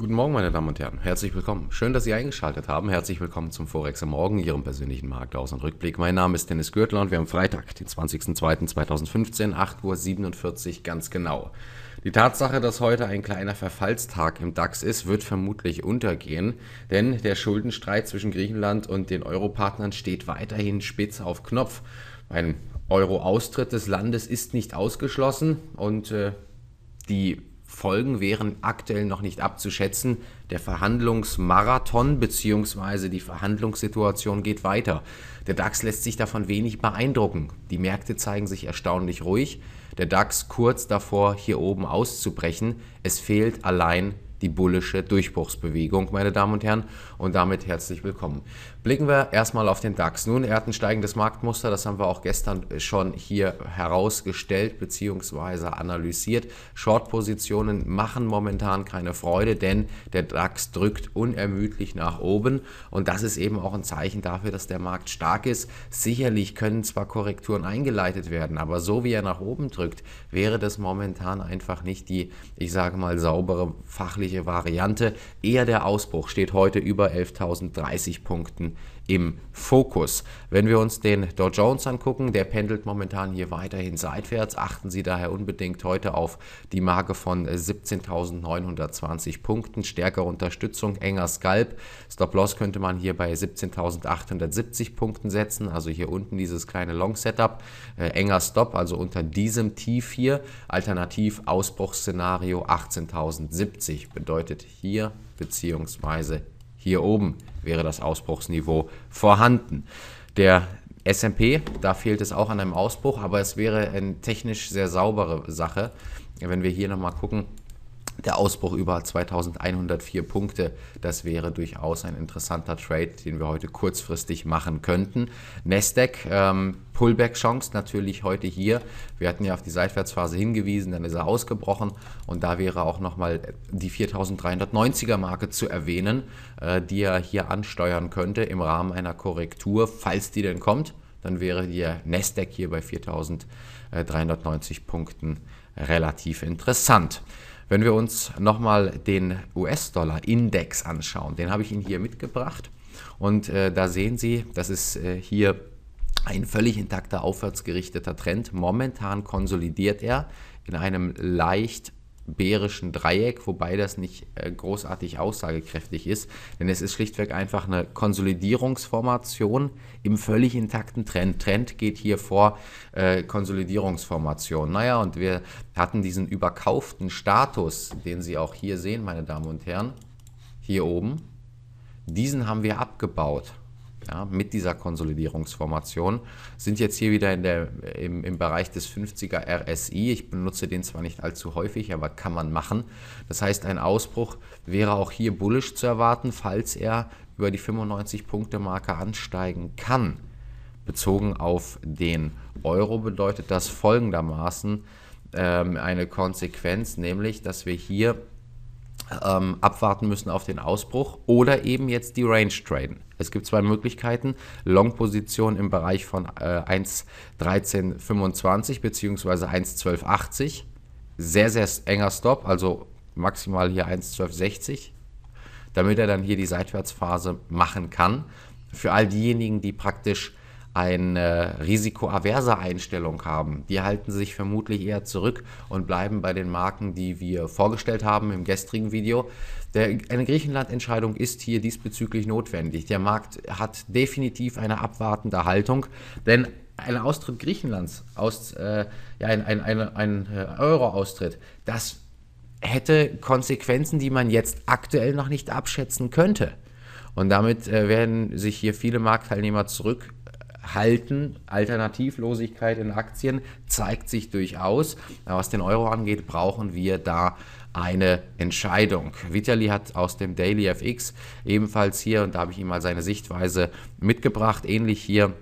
Guten Morgen, meine Damen und Herren. Herzlich willkommen. Schön, dass Sie eingeschaltet haben. Herzlich willkommen zum Forex am Morgen, Ihrem persönlichen Markt aus und Rückblick. Mein Name ist Dennis Gürtler und wir haben Freitag, den 20.02.2015, 8.47 Uhr ganz genau. Die Tatsache, dass heute ein kleiner Verfallstag im DAX ist, wird vermutlich untergehen, denn der Schuldenstreit zwischen Griechenland und den Europartnern steht weiterhin spitz auf Knopf. Ein Euro-Austritt des Landes ist nicht ausgeschlossen und äh, die Folgen wären aktuell noch nicht abzuschätzen. Der Verhandlungsmarathon bzw. die Verhandlungssituation geht weiter. Der DAX lässt sich davon wenig beeindrucken. Die Märkte zeigen sich erstaunlich ruhig. Der DAX kurz davor, hier oben auszubrechen. Es fehlt allein die bullische Durchbruchsbewegung, meine Damen und Herren, und damit herzlich willkommen. Blicken wir erstmal auf den DAX. Nun, er hat ein steigendes Marktmuster, das haben wir auch gestern schon hier herausgestellt bzw. analysiert. Short-Positionen machen momentan keine Freude, denn der DAX drückt unermüdlich nach oben und das ist eben auch ein Zeichen dafür, dass der Markt stark ist. Sicherlich können zwar Korrekturen eingeleitet werden, aber so wie er nach oben drückt, wäre das momentan einfach nicht die, ich sage mal, saubere fachliche mögliche Variante. Eher der Ausbruch steht heute über 11.030 Punkten im Fokus. Wenn wir uns den Dow Jones angucken, der pendelt momentan hier weiterhin seitwärts. Achten Sie daher unbedingt heute auf die Marke von 17.920 Punkten. Stärkere Unterstützung, enger Scalp. Stop-Loss könnte man hier bei 17.870 Punkten setzen, also hier unten dieses kleine Long-Setup. Äh, enger Stop, also unter diesem Tief hier. Alternativ Ausbruchsszenario 18.070 bedeutet hier beziehungsweise hier oben wäre das Ausbruchsniveau vorhanden. Der S&P, da fehlt es auch an einem Ausbruch, aber es wäre eine technisch sehr saubere Sache, wenn wir hier nochmal gucken, der Ausbruch über 2104 Punkte. Das wäre durchaus ein interessanter Trade, den wir heute kurzfristig machen könnten. Nasdaq, ähm, Pullback-Chance natürlich heute hier. Wir hatten ja auf die Seitwärtsphase hingewiesen, dann ist er ausgebrochen und da wäre auch nochmal die 4390er-Marke zu erwähnen, äh, die er hier ansteuern könnte im Rahmen einer Korrektur, falls die denn kommt. Dann wäre der Nasdaq hier bei 4390 Punkten relativ interessant. Wenn wir uns nochmal den US-Dollar-Index anschauen, den habe ich Ihnen hier mitgebracht. Und äh, da sehen Sie, das ist äh, hier ein völlig intakter aufwärtsgerichteter Trend. Momentan konsolidiert er in einem leicht bärischen Dreieck, wobei das nicht äh, großartig aussagekräftig ist, denn es ist schlichtweg einfach eine Konsolidierungsformation im völlig intakten Trend. Trend geht hier vor äh, Konsolidierungsformation. Naja, und wir hatten diesen überkauften Status, den Sie auch hier sehen, meine Damen und Herren, hier oben. Diesen haben wir abgebaut ja, mit dieser Konsolidierungsformation, sind jetzt hier wieder in der, im, im Bereich des 50er RSI. Ich benutze den zwar nicht allzu häufig, aber kann man machen. Das heißt, ein Ausbruch wäre auch hier bullisch zu erwarten, falls er über die 95-Punkte-Marke ansteigen kann. Bezogen auf den Euro bedeutet das folgendermaßen ähm, eine Konsequenz, nämlich dass wir hier ähm, abwarten müssen auf den Ausbruch oder eben jetzt die Range traden. Es gibt zwei Möglichkeiten, Long-Position im Bereich von äh, 1,1325 bzw. 1,1280. Sehr, sehr enger Stop, also maximal hier 1,1260, damit er dann hier die Seitwärtsphase machen kann. Für all diejenigen, die praktisch eine risikoaverse Einstellung haben. Die halten sich vermutlich eher zurück und bleiben bei den Marken, die wir vorgestellt haben im gestrigen Video. Der, eine Griechenland-Entscheidung ist hier diesbezüglich notwendig. Der Markt hat definitiv eine abwartende Haltung, denn ein Austritt Griechenlands, aus, äh, ja, ein, ein, ein, ein äh, Euro-Austritt, das hätte Konsequenzen, die man jetzt aktuell noch nicht abschätzen könnte. Und damit äh, werden sich hier viele Marktteilnehmer zurück halten. Alternativlosigkeit in Aktien zeigt sich durchaus. Was den Euro angeht, brauchen wir da eine Entscheidung. Vitali hat aus dem Daily FX ebenfalls hier, und da habe ich ihm mal seine Sichtweise mitgebracht, ähnlich hier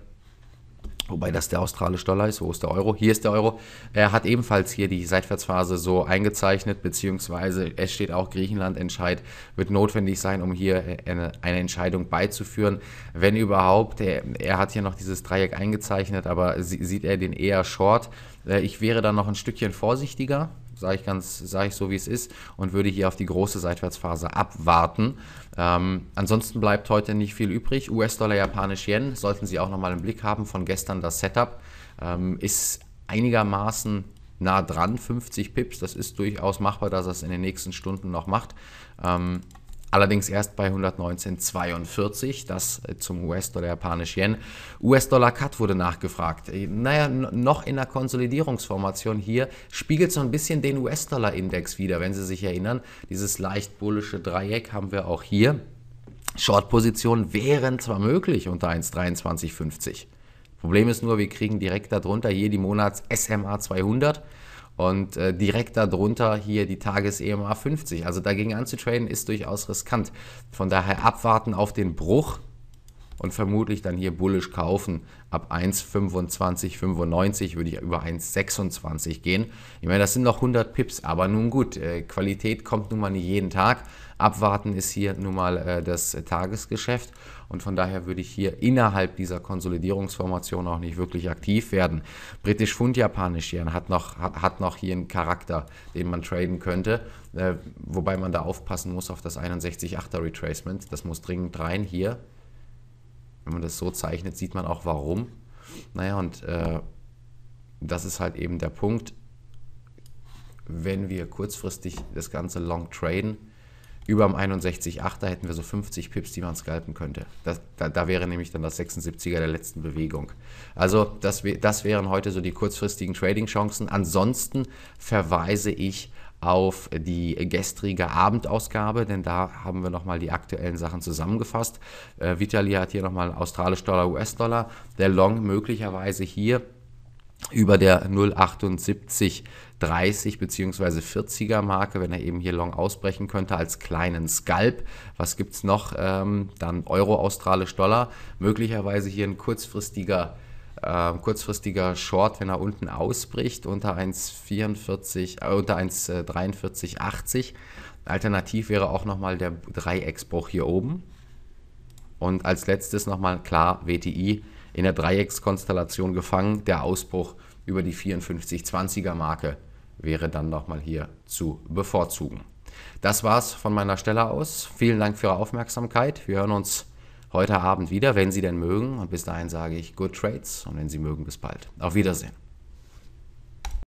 wobei das der australische Dollar ist, wo ist der Euro? Hier ist der Euro. Er hat ebenfalls hier die Seitwärtsphase so eingezeichnet, beziehungsweise es steht auch Griechenland entscheid, wird notwendig sein, um hier äh, eine, eine Entscheidung beizuführen. Wenn überhaupt, er, er, hat hier noch dieses Dreieck eingezeichnet, aber sieht er den eher short. Äh, ich wäre dann noch ein Stückchen vorsichtiger, sage ich ganz, sage ich so, wie es ist, und würde hier auf die große Seitwärtsphase abwarten. Ähm, ansonsten bleibt heute nicht viel übrig. US-Dollar, japanisch Yen sollten Sie auch nochmal im Blick haben. Von gestern das Setup ähm, ist einigermaßen nah dran, 50 Pips. Das ist durchaus machbar, dass er es in den nächsten Stunden noch macht. Ähm, Allerdings erst bei 119,42, das äh, zum US-Dollar japanisch Yen. US-Dollar-Cut wurde nachgefragt. Äh, naja, noch in der Konsolidierungsformation hier spiegelt so ein bisschen den US-Dollar-Index wieder, wenn Sie sich erinnern. Dieses leicht bullische Dreieck haben wir auch hier. Short-Positionen wären zwar möglich unter 1,2350. Problem ist nur, wir kriegen direkt darunter hier die Monats SMA 200 und äh, direkt darunter hier die Tages-EMA 50. Also dagegen anzutraden ist durchaus riskant. Von daher abwarten auf den Bruch und vermutlich dann hier bullisch kaufen. Ab 1,2595 würde ich über 1,26 gehen. Ich meine, das sind noch 100 Pips, aber nun gut, äh, Qualität kommt nun mal nicht jeden Tag. Abwarten ist hier nun mal äh, das Tagesgeschäft und von daher würde ich hier innerhalb dieser Konsolidierungsformation auch nicht wirklich aktiv werden. Britisch Pfund Japanisch Yen hat noch, hat, noch hier einen Charakter, den man traden könnte, äh, wobei man da aufpassen muss auf das 61,8er Retracement. Das muss dringend rein hier wenn man das so zeichnet, sieht man auch warum. Naja, und äh, das ist halt eben der Punkt, wenn wir kurzfristig das Ganze long traden, über am 61,8, da hätten wir so 50 Pips, die man scalpen könnte. Das, da, da, wäre nämlich dann das 76er der letzten Bewegung. Also das, das wären heute so die kurzfristigen Trading-Chancen. Ansonsten verweise ich auf die gestrige Abendausgabe, denn da haben wir nochmal die aktuellen Sachen zusammengefasst. Äh, Vitali hat hier nochmal Australisch-Dollar, US-Dollar, der Long möglicherweise hier über der 078 30 beziehungsweise 40er Marke, wenn er eben hier Long ausbrechen könnte, als kleinen Scalp. Was gibt es noch? Ähm, dann Euro, Australisch, Dollar. Möglicherweise hier ein kurzfristiger äh, kurzfristiger Short, wenn er unten ausbricht, unter 1,44, äh, unter 1,43,80. Äh, Alternativ wäre auch nochmal der Dreiecksbruch hier oben. Und als letztes nochmal klar WTI in der Dreieckskonstellation gefangen. Der Ausbruch über die 54,20er Marke wäre dann nochmal hier zu bevorzugen. Das war's von meiner Stelle aus. Vielen Dank für Ihre Aufmerksamkeit. Wir hören uns heute Abend wieder, wenn Sie denn mögen. Und bis dahin sage ich Good Trades und wenn Sie mögen, bis bald. Auf Wiedersehen.